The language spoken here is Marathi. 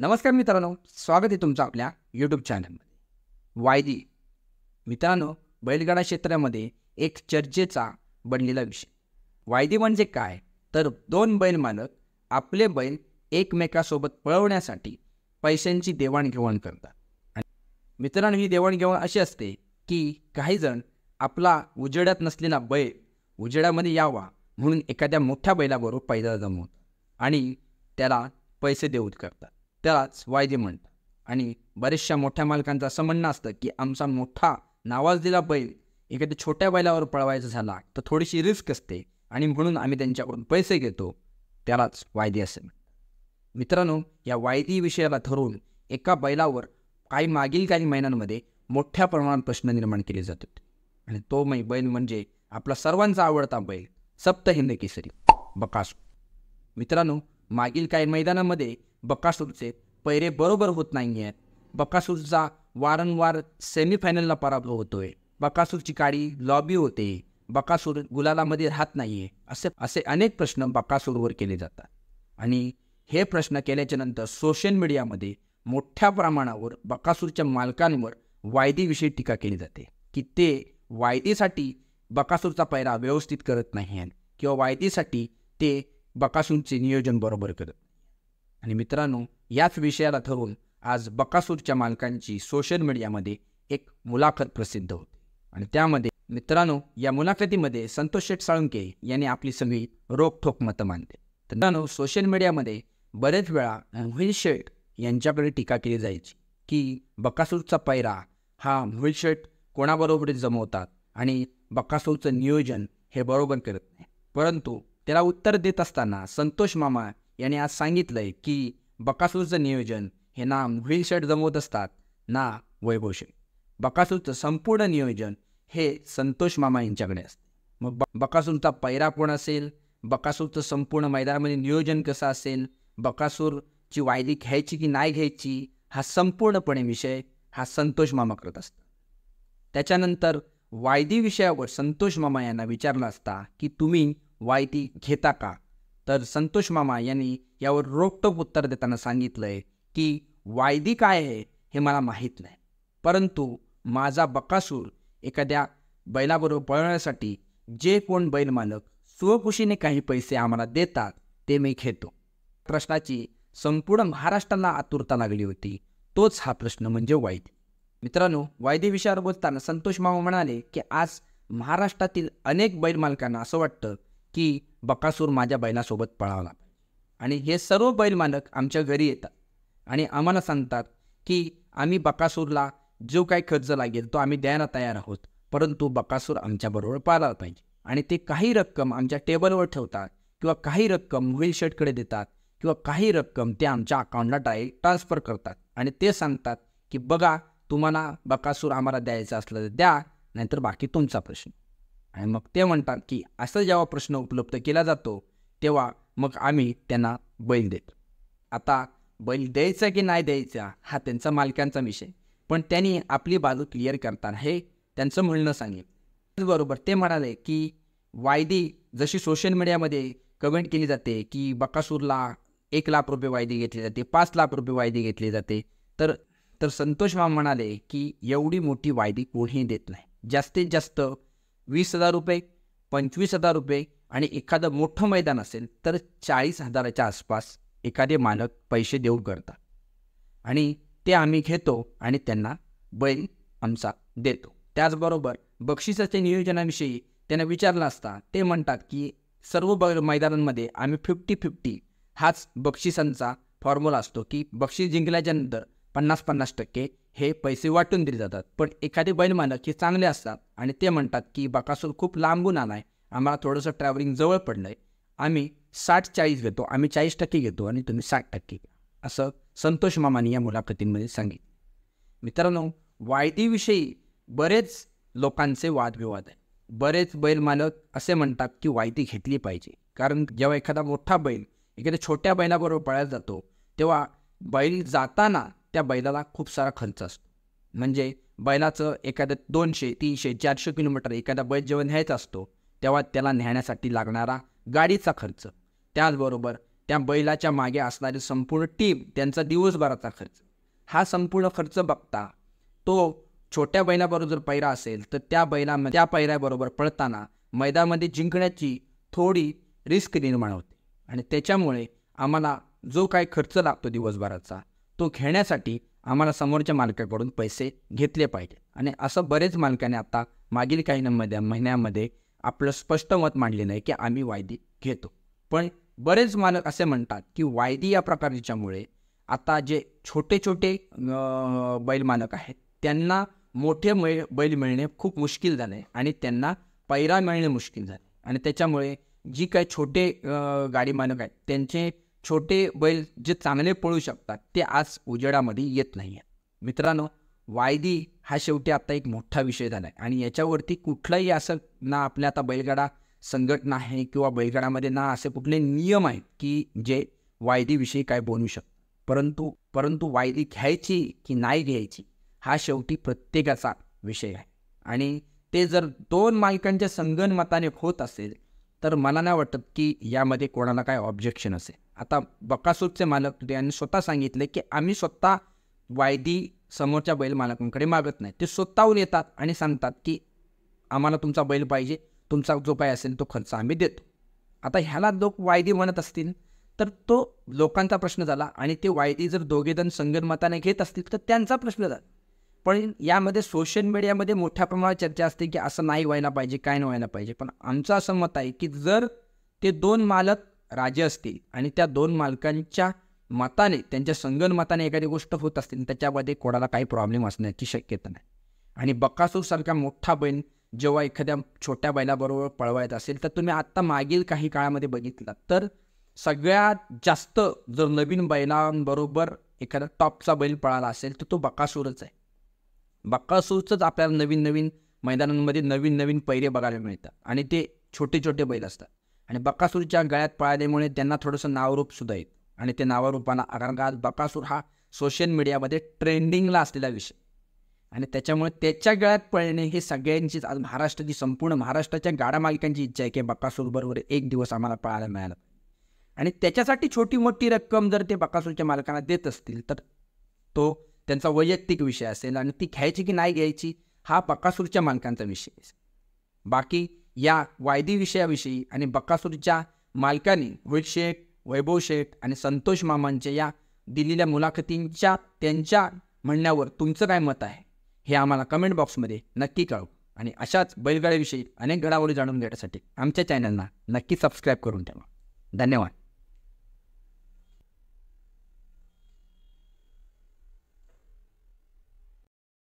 नमस्कार मित्रांनो स्वागत आहे तुमचं आपल्या यूट्यूब चॅनलमध्ये वायदी मित्रांनो बैलगाडा क्षेत्रामध्ये एक चर्चेचा बनलेला विषय वायदी म्हणजे काय तर दोन बैल मालक आपले बैल एकमेकासोबत पळवण्यासाठी पैशांची देवाणघेवाण करतात आणि मित्रांनो ही देवाणघेवाण अशी असते की काहीजण आपला उजेडात नसलेला बैल उजेड्यामध्ये यावा म्हणून एखाद्या मोठ्या बैलाबरोबर पैदा जमवतात आणि त्याला पैसे देऊत करतात त्यालाच वायदे म्हणतात आणि बऱ्याचशा मोठ्या मालकांचं असं म्हणणं असतं की आमचा मोठा नावाजलेला बैल एखाद्या छोट्या बैलावर पळवायचा झाला तर थोडीशी रिस्क असते आणि म्हणून आम्ही त्यांच्याकडून पैसे घेतो त्यालाच वायदे असे मित्रांनो या वायदी विषयाला धरून एका बैलावर काही मागील काही महिन्यांमध्ये मोठ्या प्रमाणात प्रश्न निर्माण केले जातात आणि तो मै बैल म्हणजे आपला सर्वांचा आवडता बैल सप्त हिंद केसरी बकासू मित्रांनो मागील काही मैदानामध्ये बकासूरचे पैरे बरोबर होत नाही आहेत बकासूरचा वारंवार सेमीफायनलला पराभव होतोय बकासूरची काळी लॉबी होते बकासूर गुलालामध्ये राहत नाही असे असे अनेक प्रश्न बकासूरवर केले जातात आणि हे प्रश्न केल्याच्या नंतर सोशल मीडियामध्ये मोठ्या प्रमाणावर बकासूरच्या मालकांवर वायदेविषयी टीका केली जाते की ते वायदेसाठी बकासूरचा पैरा व्यवस्थित करत नाही किंवा वायदेसाठी ते बकासूरचे नियोजन बरोबर करत आणि मित्रांनो याच विषयाला ठरून आज बकासूरच्या मालकांची सोशल मीडियामध्ये एक मुलाखत प्रसिद्ध होती आणि त्यामध्ये मित्रांनो या मुलाखतीमध्ये संतोष शेठ साळुंके यांनी आपली सगळी रोखोक मतं मानते तर मित्रांनो सोशल मीडियामध्ये बरेच वेळा मोहित शेठ यांच्याकडे टीका केली जायची की बकासूरचा पैरा हा मोहित शेठ कोणाबरोबर जमवतात आणि बकासूरचं नियोजन हे बरोबर करत नाही परंतु त्याला उत्तर देत असताना संतोष मामा यांनी आज सांगितलंय की बकासूरचं नियोजन हे ना व्हीलशर्ट जमवत असतात ना वैभवशेठ बकासूरचं संपूर्ण नियोजन हे संतोष मामा यांच्याकडे असते मग बकासूरचा पैरा कोण असेल बकासूरचं संपूर्ण मैदानामध्ये नियोजन कसं असेल बकासूरची वायदी घ्यायची की नाही घ्यायची हा संपूर्णपणे विषय हा संतोष मामा करत असतो त्याच्यानंतर वायदी विषयावर संतोष मामा यांना विचारलं असता की तुम्ही वायदी घेता का तर संतोष मामा यांनी यावर रोखटोक उत्तर देताना सांगितलंय की वायदी काय आहे हे मला माहीत नाही परंतु माझा बकासूर एखाद्या बैलाबरोबर पळवण्यासाठी जे कोण बैल मालक स्वखुशीने काही पैसे आम्हाला देतात ते मी घेतो प्रश्नाची संपूर्ण महाराष्ट्राला आतुरता लागली होती तोच हा प्रश्न म्हणजे वायदी मित्रांनो वायदी विषयावर बोलताना संतोष मामा म्हणाले की आज महाराष्ट्रातील अनेक बैल मालकांना असं वाटतं की बकासूर माझ्या बैलासोबत पळावला आणि हे सर्व बैल मालक आमच्या घरी येतात आणि आम्हाला सांगतात की आम्ही बकासूरला जो काही खर्च लागेल तो आम्ही द्यायला तयार आहोत परंतु बकासूर आमच्याबरोबर पाळायला पाहिजे आणि ते काही रक्कम आमच्या टेबलवर ठेवतात किंवा काही रक्कम व्हील शर्टकडे देतात किंवा काही रक्कम ते आमच्या अकाउंटला डायरेक्ट ट्रान्सफर करतात आणि ते सांगतात की बघा तुम्हाला बकासूर आम्हाला द्यायचा असलं तर द्या नाहीतर बाकी तुमचा प्रश्न आणि मग ते म्हणतात की असा जेव्हा प्रश्न उपलब्ध केला जातो तेव्हा मग आम्ही त्यांना बैल देतो आता बैल द्यायचा की नाही द्यायचा हा त्यांचा मालकांचा विषय पण त्यांनी आपली बाजू क्लिअर करताना हे त्यांचं म्हणणं सांगेल त्याचबरोबर ते म्हणाले की वायदी जशी सोशल मीडियामध्ये कमेंट केली जाते की बकासूरला एक लाख रुपये वायदी घेतली जाते पाच लाख रुपये वायदी घेतली जाते तर तर संतोष भाऊ म्हणाले की एवढी मोठी वायदी कोणीही देत नाही जास्तीत जास्त वीस हजार रुपये पंचवीस हजार रुपये आणि एखादं मोठं मैदान असेल तर चाळीस हजाराच्या आसपास एखादे मालक पैसे देऊ करतात आणि ते आम्ही घेतो आणि त्यांना बैल आमचा देतो त्याचबरोबर बक्षिसाच्या नियोजनाविषयी त्यांना विचारलं असता ते म्हणतात की सर्व ब मैदानांमध्ये आम्ही फिफ्टी फिफ्टी हाच बक्षिसांचा फॉर्म्युला असतो की बक्षीस जिंकल्याच्यानंतर पन्नास पन्नास टक्के हे पैसे वाटून दिले जातात पण एखादे बैल मालक हे चांगले असतात आणि ते म्हणतात की बकासूर खूप लांबून आला आहे आम्हाला थोडंसं ट्रॅव्हलिंग जवळ पडलं आहे आम्ही साठ चाळीस घेतो आम्ही चाळीस टक्के घेतो आणि तुम्ही साठ टक्के असं संतोष मामानी या मुलाखतींमध्ये सांगितलं मित्रांनो वायदीविषयी बरेच लोकांचे वादविवाद आहे बरेच बैल मालक असे म्हणतात की वायदी घेतली पाहिजे कारण जेव्हा एखादा मोठा बैल एखाद्या छोट्या बैलाबरोबर पळायला जातो तेव्हा बैल जाताना त्या बैलाला खूप सारा खर्च असतो म्हणजे बैलाचं एखादं दोनशे तीनशे चारशे किलोमीटर एखादा बैल जेव्हा न्यायचा असतो तेव्हा त्याला न्याण्यासाठी लागणारा गाडीचा खर्च त्याचबरोबर त्या बैलाच्या मागे असणारी संपूर्ण टीम त्यांचा दिवसभराचा खर्च हा संपूर्ण खर्च बघता तो छोट्या बैलाबरोबर जर पैरा असेल तर त्या बैला त्या पैऱ्याबरोबर पळताना मैदानामध्ये जिंकण्याची थोडी रिस्क निर्माण होते आणि त्याच्यामुळे आम्हाला जो काही खर्च लागतो दिवसभराचा तो घेण्यासाठी आम्हाला समोरच्या मालकाकडून पैसे घेतले पाहिजे आणि असं बरेच मालकाने आता मागील काही नमध्ये महिन्यामध्ये आपलं स्पष्ट मत मांडले नाही की आम्ही वायदी घेतो पण बरेच मालक असे म्हणतात की वायदी या प्रकारच्यामुळे आता जे छोटे छोटे बैल मालक आहेत त्यांना मोठे मै बैल मिळणे खूप मुश्किल झाले आणि त्यांना पैरा मिळणे मुश्किल झाले आणि त्याच्यामुळे जी काही छोटे गाडी मालक आहेत त्यांचे छोटे बैल जे चांगले पळू शकतात ते आज उजेडामध्ये येत नाही आहेत मित्रांनो वायदी हा शेवटी आता एक मोठा विषय झाला आहे आणि याच्यावरती कुठलाही असं ना आपल्या आता बैलगाडा संघटना आहे किंवा बैलगाडामध्ये ना असे कुठले नियम आहेत की जे वायदीविषयी काय बोलू शकतात परंतु परंतु वायदी घ्यायची की नाही घ्यायची हा शेवटी प्रत्येकाचा विषय आहे आणि ते जर दोन मालकांच्या संगणमताने होत असेल तर मला नाही वाटत की यामध्ये कोणाला काय ऑब्जेक्शन असेल आता बकासूरचे मालक यांनी स्वतः सांगितले की आम्ही स्वतः वायदी समोरच्या बैल मालकांकडे मागत नाही ते स्वतःहून येतात आणि सांगतात की आम्हाला तुमचा बैल पाहिजे तुमचा जो काय असेल तो खर्च आम्ही देतो आता ह्याला लोक वायदी म्हणत असतील तर तो लोकांचा प्रश्न झाला आणि ते वायदी जर दोघेजण संगणमताने घेत असतील तर त्यांचा प्रश्न झाला पण यामध्ये सोशल मीडियामध्ये मोठ्या प्रमाणात चर्चा असते की असं नाही व्हायला पाहिजे काय नाही व्हायला पाहिजे पण आमचं असं मत आहे की जर ते दोन मालक राजे असतील आणि त्या दोन मालकांच्या मताने त्यांच्या संगण मताने एखादी गोष्ट होत असतील त्याच्यामध्ये कोणाला काही प्रॉब्लेम असण्याची शक्यता नाही आणि बकासूरसारखा मोठा बैल जेव्हा एखाद्या छोट्या बैलाबरोबर पळवायचा असेल तर तुम्ही आत्ता मागील काही काळामध्ये बघितला तर सगळ्यात जास्त जर नवीन बैलांबरोबर एखादा टॉपचा बैल पळाला असेल तर तो बकासूरच आहे बकासूरचंच आपल्याला नवीन नवीन मैदानांमध्ये नवीन नवीन पैरे बघायला मिळतात आणि ते छोटे छोटे बैल असतात आणि बकासूरच्या गळ्यात पळाल्यामुळे त्यांना थोडंसं नावरूप सुद्धा येत आणि ते नावारूपाला कारण आज बकासूर हा सोशल मीडियामध्ये ट्रेंडिंगला असलेला विषय आणि त्याच्यामुळे त्याच्या गळ्यात पळणे हे सगळ्यांचीच आज महाराष्ट्राची संपूर्ण महाराष्ट्राच्या गाडा मालिकांची इच्छा आहे की बकासूरबरोबर एक दिवस आम्हाला पळायला मिळालं आणि त्याच्यासाठी छोटी मोठी रक्कम जर ते बकासूरच्या मालकांना देत असतील तर तो त्यांचा वैयक्तिक विषय असेल आणि ती घ्यायची की नाही घ्यायची हा बकासूरच्या मालकांचा विषय असेल बाकी या वायदी विषयाविषयी आणि बकासूरच्या मालकाने रोहित शेख वैभव शेख आणि संतोष मामांच्या या दिलेल्या मुलाखतींच्या त्यांच्या म्हणण्यावर तुमचं काय मत आहे हे आम्हाला कमेंट बॉक्समध्ये नक्की कळू आणि अशाच बैलगाड्याविषयी अनेक घडामोडी जाणून घेण्यासाठी आमच्या चॅनलला नक्की सबस्क्राईब करून ठेवा धन्यवाद